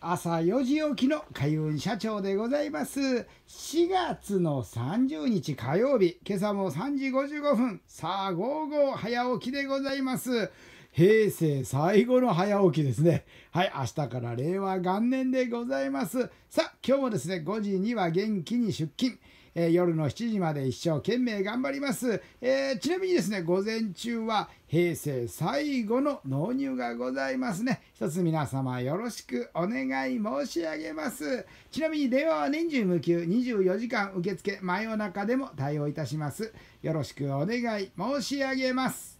朝4時起きの海運社長でございます。4月の30日火曜日、今朝も3時55分、さあ、午後早起きでございます。平成最後の早起きですね。はい、明日から令和元年でございます。さあ、今日もですね、5時には元気に出勤。えー、夜の7時まで一生懸命頑張ります、えー、ちなみにですね午前中は平成最後の納入がございますね一つ皆様よろしくお願い申し上げますちなみに令和は年中無休24時間受付真夜中でも対応いたしますよろしくお願い申し上げます